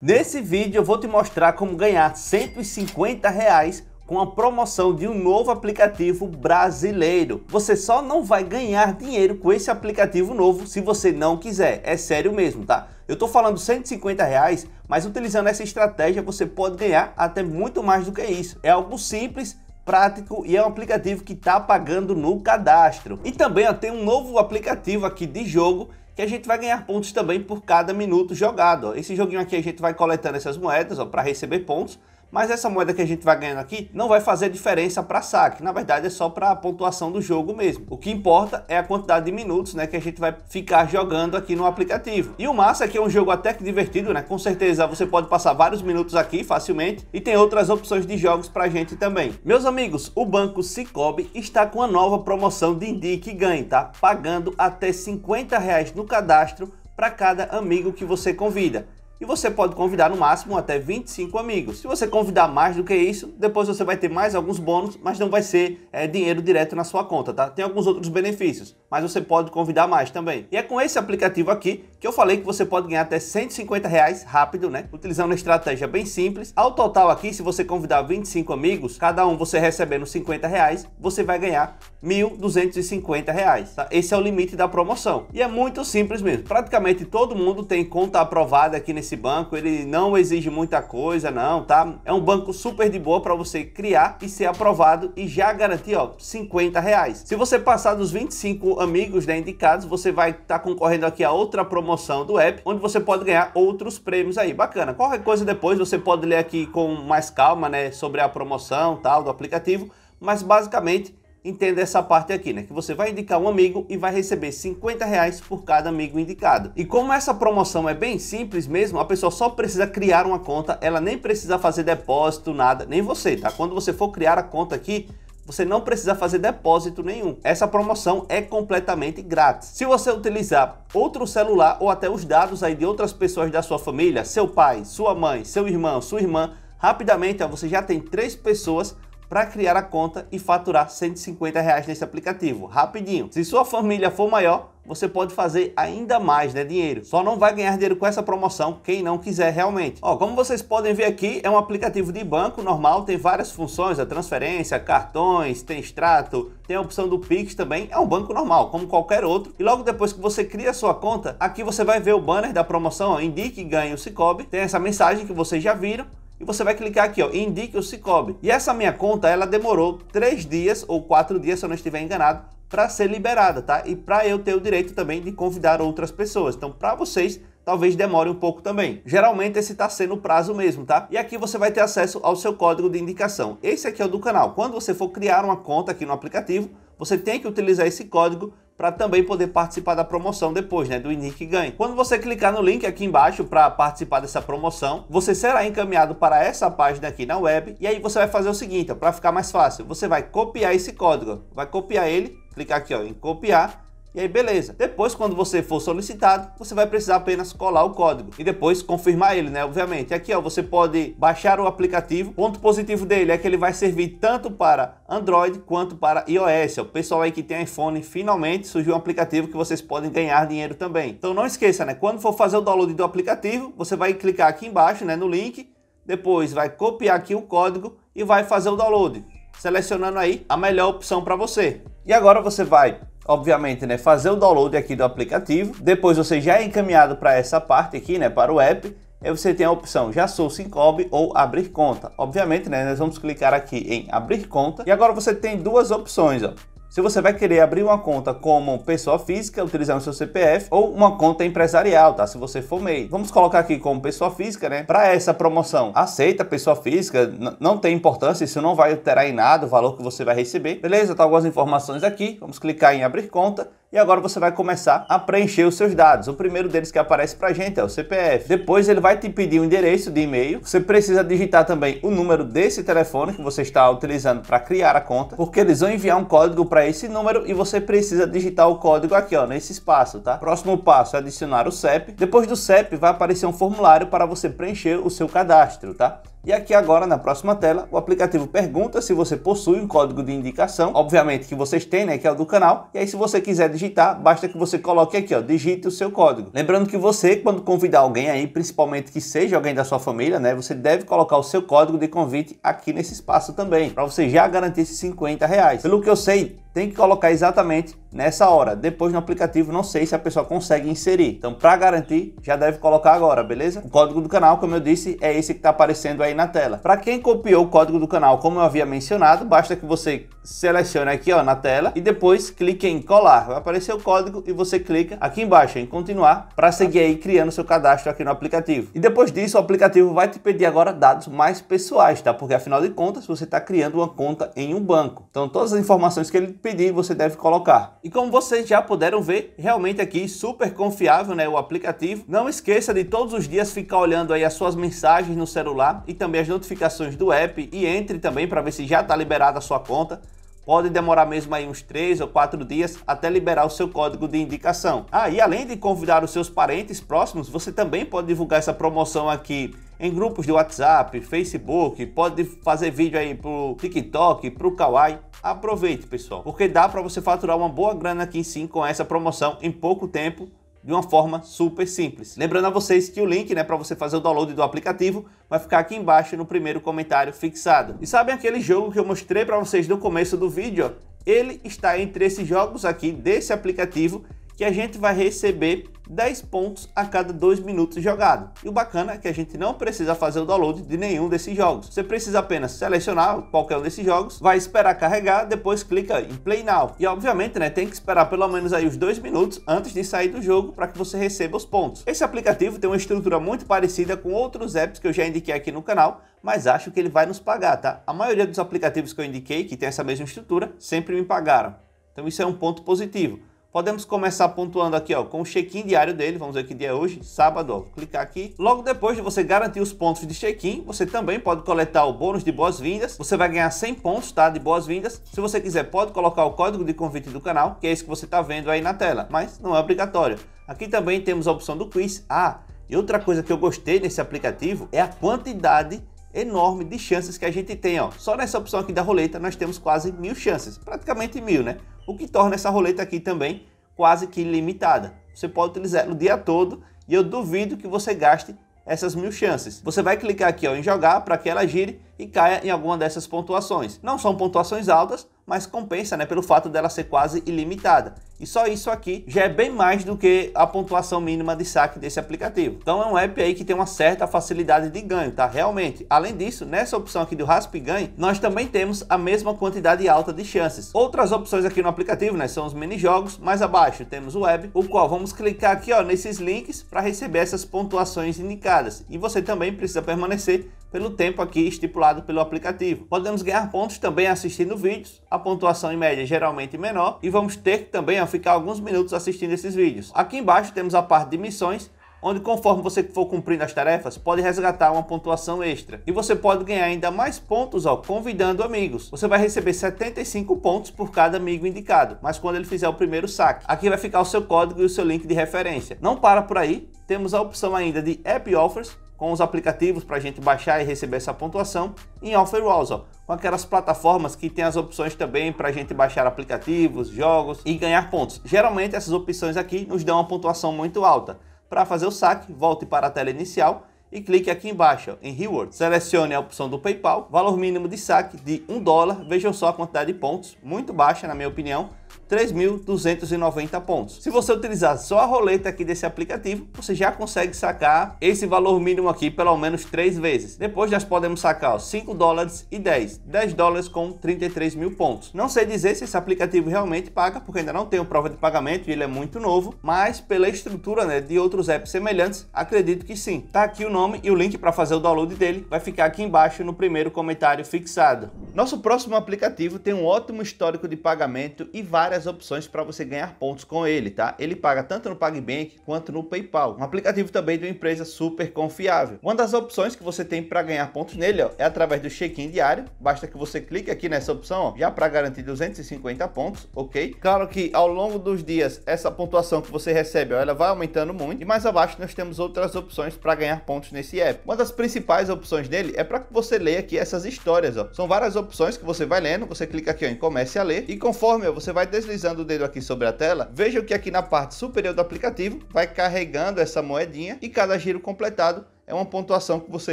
Nesse vídeo eu vou te mostrar como ganhar 150 reais com a promoção de um novo aplicativo brasileiro. Você só não vai ganhar dinheiro com esse aplicativo novo se você não quiser, é sério mesmo, tá? Eu tô falando 150 reais, mas utilizando essa estratégia você pode ganhar até muito mais do que isso. É algo simples, prático e é um aplicativo que está pagando no cadastro. E também tem um novo aplicativo aqui de jogo que a gente vai ganhar pontos também por cada minuto jogado. Ó. Esse joguinho aqui a gente vai coletando essas moedas para receber pontos mas essa moeda que a gente vai ganhando aqui não vai fazer diferença para saque, na verdade é só para a pontuação do jogo mesmo. O que importa é a quantidade de minutos né, que a gente vai ficar jogando aqui no aplicativo. E o massa é que é um jogo até que divertido, né? com certeza você pode passar vários minutos aqui facilmente e tem outras opções de jogos para a gente também. Meus amigos, o banco Cicobi está com a nova promoção de Indique Ganhe, tá? pagando até 50 reais no cadastro para cada amigo que você convida e você pode convidar no máximo até 25 amigos. Se você convidar mais do que isso, depois você vai ter mais alguns bônus, mas não vai ser é, dinheiro direto na sua conta, tá? Tem alguns outros benefícios mas você pode convidar mais também. E é com esse aplicativo aqui que eu falei que você pode ganhar até 150 reais rápido, né? Utilizando uma estratégia bem simples. Ao total aqui, se você convidar 25 amigos, cada um você recebendo 50 reais, você vai ganhar 1.250 reais. Tá? Esse é o limite da promoção. E é muito simples mesmo. Praticamente todo mundo tem conta aprovada aqui nesse banco. Ele não exige muita coisa, não, tá? É um banco super de boa para você criar e ser aprovado e já garantir, ó, 50 reais. Se você passar dos 25 Amigos da né, Indicados, você vai estar tá concorrendo aqui a outra promoção do app, onde você pode ganhar outros prêmios aí. Bacana. Qualquer coisa depois você pode ler aqui com mais calma, né, sobre a promoção, tal, do aplicativo, mas basicamente entenda essa parte aqui, né? Que você vai indicar um amigo e vai receber 50 reais por cada amigo indicado. E como essa promoção é bem simples mesmo, a pessoa só precisa criar uma conta, ela nem precisa fazer depósito, nada, nem você, tá? Quando você for criar a conta aqui, você não precisa fazer depósito nenhum. Essa promoção é completamente grátis. Se você utilizar outro celular ou até os dados aí de outras pessoas da sua família, seu pai, sua mãe, seu irmão, sua irmã, rapidamente você já tem três pessoas para criar a conta e faturar 150 reais nesse aplicativo. Rapidinho. Se sua família for maior, você pode fazer ainda mais né, dinheiro. Só não vai ganhar dinheiro com essa promoção quem não quiser realmente. Ó, como vocês podem ver aqui, é um aplicativo de banco normal, tem várias funções, a transferência, cartões, tem extrato, tem a opção do Pix também, é um banco normal, como qualquer outro. E logo depois que você cria a sua conta, aqui você vai ver o banner da promoção, ó, indique e ganhe o Cicobi, tem essa mensagem que vocês já viram, e você vai clicar aqui, ó, indique o Cicobi. E essa minha conta, ela demorou 3 dias ou 4 dias, se eu não estiver enganado, para ser liberada, tá? E para eu ter o direito também de convidar outras pessoas. Então, para vocês, talvez demore um pouco também. Geralmente esse está sendo o prazo mesmo, tá? E aqui você vai ter acesso ao seu código de indicação. Esse aqui é o do canal. Quando você for criar uma conta aqui no aplicativo, você tem que utilizar esse código para também poder participar da promoção depois, né, do Inic ganha. Quando você clicar no link aqui embaixo para participar dessa promoção, você será encaminhado para essa página aqui na web e aí você vai fazer o seguinte, para ficar mais fácil, você vai copiar esse código, vai copiar ele clicar aqui ó, em copiar e aí beleza. Depois, quando você for solicitado, você vai precisar apenas colar o código e depois confirmar ele, né? Obviamente. Aqui, ó, você pode baixar o aplicativo. O ponto positivo dele é que ele vai servir tanto para Android quanto para iOS. O pessoal aí que tem iPhone, finalmente surgiu um aplicativo que vocês podem ganhar dinheiro também. Então não esqueça, né? Quando for fazer o download do aplicativo, você vai clicar aqui embaixo, né, no link, depois vai copiar aqui o código e vai fazer o download, selecionando aí a melhor opção para você. E agora você vai obviamente, né, fazer o download aqui do aplicativo. Depois você já é encaminhado para essa parte aqui, né, para o app. Aí você tem a opção já sou Sincob ou abrir conta. Obviamente, né, nós vamos clicar aqui em abrir conta. E agora você tem duas opções, ó se você vai querer abrir uma conta como pessoa física, utilizando seu CPF, ou uma conta empresarial, tá? Se você for MEI. Vamos colocar aqui como pessoa física, né? Para essa promoção, aceita pessoa física, não tem importância, isso não vai alterar em nada o valor que você vai receber. Beleza? Tá algumas informações aqui. Vamos clicar em abrir conta e agora você vai começar a preencher os seus dados. O primeiro deles que aparece para gente é o CPF. Depois ele vai te pedir um endereço de e-mail. Você precisa digitar também o número desse telefone que você está utilizando para criar a conta, porque eles vão enviar um código para esse número e você precisa digitar o código aqui, ó, nesse espaço, tá? Próximo passo é adicionar o CEP. Depois do CEP vai aparecer um formulário para você preencher o seu cadastro, tá? E aqui agora na próxima tela, o aplicativo pergunta se você possui um código de indicação, obviamente que vocês têm, né, que é o do canal. E aí se você quiser digitar, basta que você coloque aqui, ó, digite o seu código. Lembrando que você quando convidar alguém aí, principalmente que seja alguém da sua família, né, você deve colocar o seu código de convite aqui nesse espaço também, para você já garantir esses 50 reais. Pelo que eu sei, tem que colocar exatamente nessa hora. Depois no aplicativo não sei se a pessoa consegue inserir. Então para garantir já deve colocar agora, beleza? O código do canal, como eu disse, é esse que está aparecendo aí na tela. Para quem copiou o código do canal, como eu havia mencionado, basta que você selecione aqui ó, na tela e depois clique em colar. Vai aparecer o código e você clica aqui embaixo em continuar para seguir aí criando seu cadastro aqui no aplicativo. E depois disso o aplicativo vai te pedir agora dados mais pessoais, tá? Porque afinal de contas você está criando uma conta em um banco. Então todas as informações que ele pedir você deve colocar. E como vocês já puderam ver, realmente aqui super confiável né, o aplicativo. Não esqueça de todos os dias ficar olhando aí as suas mensagens no celular e também as notificações do app e entre também para ver se já está liberada a sua conta. Pode demorar mesmo aí uns 3 ou 4 dias até liberar o seu código de indicação. Ah, e além de convidar os seus parentes próximos, você também pode divulgar essa promoção aqui em grupos de WhatsApp, Facebook, pode fazer vídeo aí pro TikTok, pro Kawaii. Aproveite, pessoal, porque dá para você faturar uma boa grana aqui sim com essa promoção em pouco tempo de uma forma super simples. Lembrando a vocês que o link né, para você fazer o download do aplicativo vai ficar aqui embaixo no primeiro comentário fixado. E sabem aquele jogo que eu mostrei para vocês no começo do vídeo? Ele está entre esses jogos aqui desse aplicativo que a gente vai receber 10 pontos a cada 2 minutos jogado. E o bacana é que a gente não precisa fazer o download de nenhum desses jogos. Você precisa apenas selecionar qualquer um desses jogos, vai esperar carregar, depois clica em Play Now. E obviamente, né, tem que esperar pelo menos aí os 2 minutos antes de sair do jogo para que você receba os pontos. Esse aplicativo tem uma estrutura muito parecida com outros apps que eu já indiquei aqui no canal, mas acho que ele vai nos pagar, tá? A maioria dos aplicativos que eu indiquei que tem essa mesma estrutura sempre me pagaram. Então isso é um ponto positivo. Podemos começar pontuando aqui ó, com o check-in diário dele, vamos ver que dia é hoje, sábado, ó. clicar aqui. Logo depois de você garantir os pontos de check-in, você também pode coletar o bônus de boas-vindas, você vai ganhar 100 pontos tá, de boas-vindas. Se você quiser, pode colocar o código de convite do canal, que é esse que você está vendo aí na tela, mas não é obrigatório. Aqui também temos a opção do quiz. Ah, e outra coisa que eu gostei nesse aplicativo é a quantidade de enorme de chances que a gente tem. Ó. Só nessa opção aqui da roleta nós temos quase mil chances, praticamente mil, né? O que torna essa roleta aqui também quase que ilimitada. Você pode utilizar o dia todo e eu duvido que você gaste essas mil chances. Você vai clicar aqui ó, em jogar para que ela gire e caia em alguma dessas pontuações. Não são pontuações altas, mas compensa né, pelo fato dela ser quase ilimitada. E só isso aqui já é bem mais do que a pontuação mínima de saque desse aplicativo. Então é um app aí que tem uma certa facilidade de ganho, tá? Realmente. Além disso, nessa opção aqui do Rasp Ganhe, nós também temos a mesma quantidade alta de chances. Outras opções aqui no aplicativo, né, são os mini-jogos. Mais abaixo temos o web, o qual vamos clicar aqui, ó, nesses links para receber essas pontuações indicadas. E você também precisa permanecer pelo tempo aqui estipulado pelo aplicativo. Podemos ganhar pontos também assistindo vídeos, a pontuação em média é geralmente menor e vamos ter que também ficar alguns minutos assistindo esses vídeos. Aqui embaixo temos a parte de missões, onde conforme você for cumprindo as tarefas, pode resgatar uma pontuação extra. E você pode ganhar ainda mais pontos ao convidando amigos. Você vai receber 75 pontos por cada amigo indicado, mas quando ele fizer o primeiro saque. Aqui vai ficar o seu código e o seu link de referência. Não para por aí, temos a opção ainda de App Offers, com os aplicativos para a gente baixar e receber essa pontuação, em Alphawares, com aquelas plataformas que tem as opções também para a gente baixar aplicativos, jogos e ganhar pontos. Geralmente essas opções aqui nos dão uma pontuação muito alta. Para fazer o saque, volte para a tela inicial e clique aqui embaixo em Reward. Selecione a opção do PayPal, valor mínimo de saque de 1 dólar. Vejam só a quantidade de pontos, muito baixa na minha opinião, 3.290 pontos. Se você utilizar só a roleta aqui desse aplicativo, você já consegue sacar esse valor mínimo aqui pelo menos três vezes. Depois nós podemos sacar os 5 dólares e 10, 10 dólares com 33 mil pontos. Não sei dizer se esse aplicativo realmente paga, porque ainda não tenho prova de pagamento e ele é muito novo, mas pela estrutura né, de outros apps semelhantes, acredito que sim. Tá aqui o nome e o link para fazer o download dele vai ficar aqui embaixo no primeiro comentário fixado. Nosso próximo aplicativo tem um ótimo histórico de pagamento e várias várias opções para você ganhar pontos com ele, tá? Ele paga tanto no PagBank quanto no PayPal. Um aplicativo também de uma empresa super confiável. Uma das opções que você tem para ganhar pontos nele ó, é através do check-in diário. Basta que você clique aqui nessa opção, ó, já para garantir 250 pontos, ok? Claro que ao longo dos dias, essa pontuação que você recebe, ó, ela vai aumentando muito. E mais abaixo nós temos outras opções para ganhar pontos nesse app. Uma das principais opções dele é para que você leia aqui essas histórias, ó. São várias opções que você vai lendo, você clica aqui ó, em comece a ler e conforme ó, você vai deslizando o dedo aqui sobre a tela, veja que aqui na parte superior do aplicativo vai carregando essa moedinha e cada giro completado é uma pontuação que você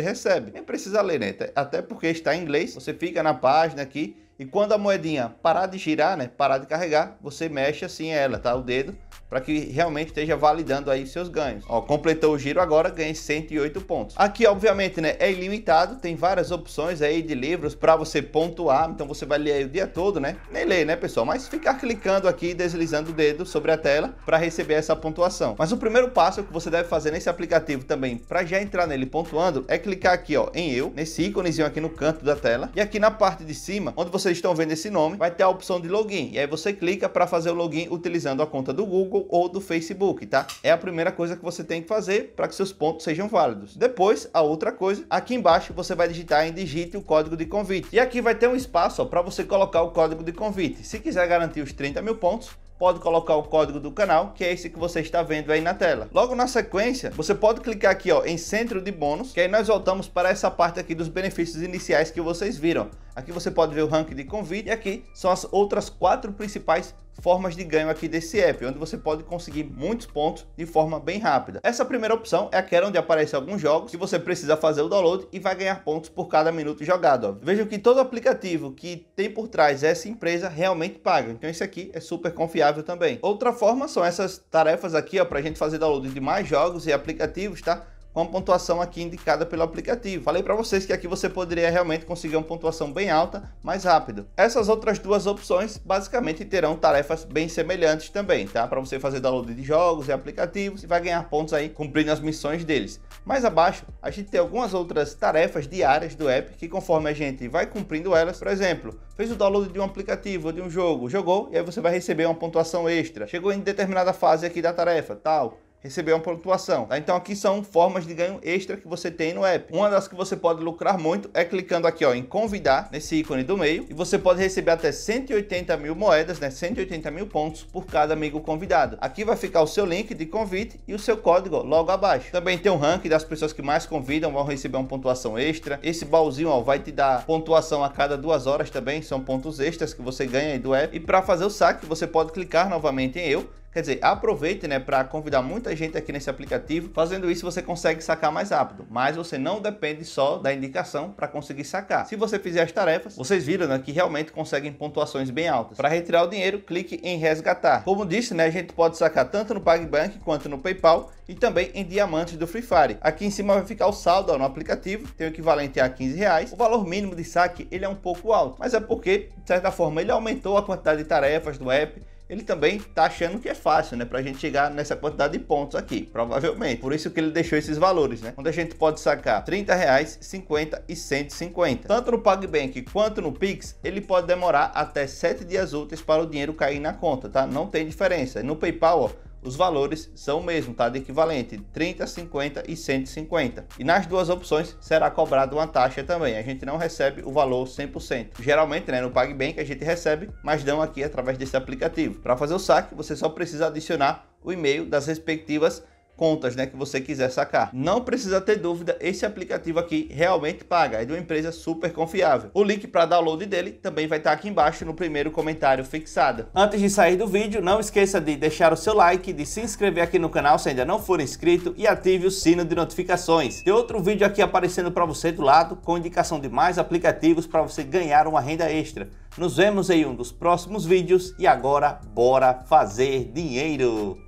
recebe. Nem precisa ler, né? Até porque está em inglês, você fica na página aqui e quando a moedinha parar de girar, né, parar de carregar, você mexe assim ela, tá? O dedo para que realmente esteja validando aí seus ganhos. Ó, completou o giro agora, ganha 108 pontos. Aqui, obviamente, né, é ilimitado, tem várias opções aí de livros para você pontuar, então você vai ler o dia todo, né? Nem ler, né, pessoal, mas ficar clicando aqui e deslizando o dedo sobre a tela para receber essa pontuação. Mas o primeiro passo que você deve fazer nesse aplicativo também, para já entrar nele pontuando, é clicar aqui, ó, em eu, nesse íconezinho aqui no canto da tela, e aqui na parte de cima, onde vocês estão vendo esse nome, vai ter a opção de login. E aí você clica para fazer o login utilizando a conta do Google Google ou do Facebook, tá? É a primeira coisa que você tem que fazer para que seus pontos sejam válidos. Depois, a outra coisa, aqui embaixo você vai digitar em digite o código de convite. E aqui vai ter um espaço para você colocar o código de convite. Se quiser garantir os 30 mil pontos, pode colocar o código do canal, que é esse que você está vendo aí na tela. Logo na sequência, você pode clicar aqui ó, em centro de bônus, que aí nós voltamos para essa parte aqui dos benefícios iniciais que vocês viram. Aqui você pode ver o ranking de convite e aqui são as outras quatro principais formas de ganho aqui desse app, onde você pode conseguir muitos pontos de forma bem rápida. Essa primeira opção é aquela onde aparece alguns jogos que você precisa fazer o download e vai ganhar pontos por cada minuto jogado. Veja Vejam que todo aplicativo que tem por trás essa empresa realmente paga, então esse aqui é super confiável também. Outra forma são essas tarefas aqui para a gente fazer download de mais jogos e aplicativos, tá? com a pontuação aqui indicada pelo aplicativo. Falei para vocês que aqui você poderia realmente conseguir uma pontuação bem alta, mais rápido. Essas outras duas opções basicamente terão tarefas bem semelhantes também, tá? Para você fazer download de jogos e aplicativos e vai ganhar pontos aí cumprindo as missões deles. Mais abaixo, a gente tem algumas outras tarefas diárias do app que conforme a gente vai cumprindo elas, por exemplo, fez o download de um aplicativo ou de um jogo, jogou e aí você vai receber uma pontuação extra. Chegou em determinada fase aqui da tarefa, tal, receber uma pontuação. Tá? Então aqui são formas de ganho extra que você tem no app. Uma das que você pode lucrar muito é clicando aqui ó, em convidar, nesse ícone do meio, e você pode receber até 180 mil moedas, né, 180 mil pontos por cada amigo convidado. Aqui vai ficar o seu link de convite e o seu código logo abaixo. Também tem um ranking das pessoas que mais convidam, vão receber uma pontuação extra. Esse baúzinho ó, vai te dar pontuação a cada duas horas também, são pontos extras que você ganha aí do app. E para fazer o saque, você pode clicar novamente em eu Quer dizer, aproveite né, para convidar muita gente aqui nesse aplicativo. Fazendo isso, você consegue sacar mais rápido, mas você não depende só da indicação para conseguir sacar. Se você fizer as tarefas, vocês viram né, que realmente conseguem pontuações bem altas. Para retirar o dinheiro, clique em resgatar. Como disse, né, a gente pode sacar tanto no PagBank quanto no PayPal e também em diamantes do Free Fire. Aqui em cima vai ficar o saldo ó, no aplicativo, tem o equivalente a 15 reais. O valor mínimo de saque ele é um pouco alto, mas é porque, de certa forma, ele aumentou a quantidade de tarefas do app ele também tá achando que é fácil, né? Pra gente chegar nessa quantidade de pontos aqui, provavelmente. Por isso que ele deixou esses valores, né? Onde a gente pode sacar 30 reais, 50 e 150. Tanto no PagBank quanto no Pix, ele pode demorar até 7 dias úteis para o dinheiro cair na conta, tá? Não tem diferença. No PayPal, ó, os valores são o mesmo, tá? De equivalente, 30, 50 e 150. E nas duas opções será cobrada uma taxa também. A gente não recebe o valor 100%. Geralmente, né, no PagBank a gente recebe, mas não aqui através desse aplicativo. Para fazer o saque, você só precisa adicionar o e-mail das respectivas contas né, que você quiser sacar. Não precisa ter dúvida, esse aplicativo aqui realmente paga, é de uma empresa super confiável. O link para download dele também vai estar tá aqui embaixo no primeiro comentário fixado. Antes de sair do vídeo, não esqueça de deixar o seu like, de se inscrever aqui no canal se ainda não for inscrito e ative o sino de notificações. Tem outro vídeo aqui aparecendo para você do lado com indicação de mais aplicativos para você ganhar uma renda extra. Nos vemos em um dos próximos vídeos e agora bora fazer dinheiro!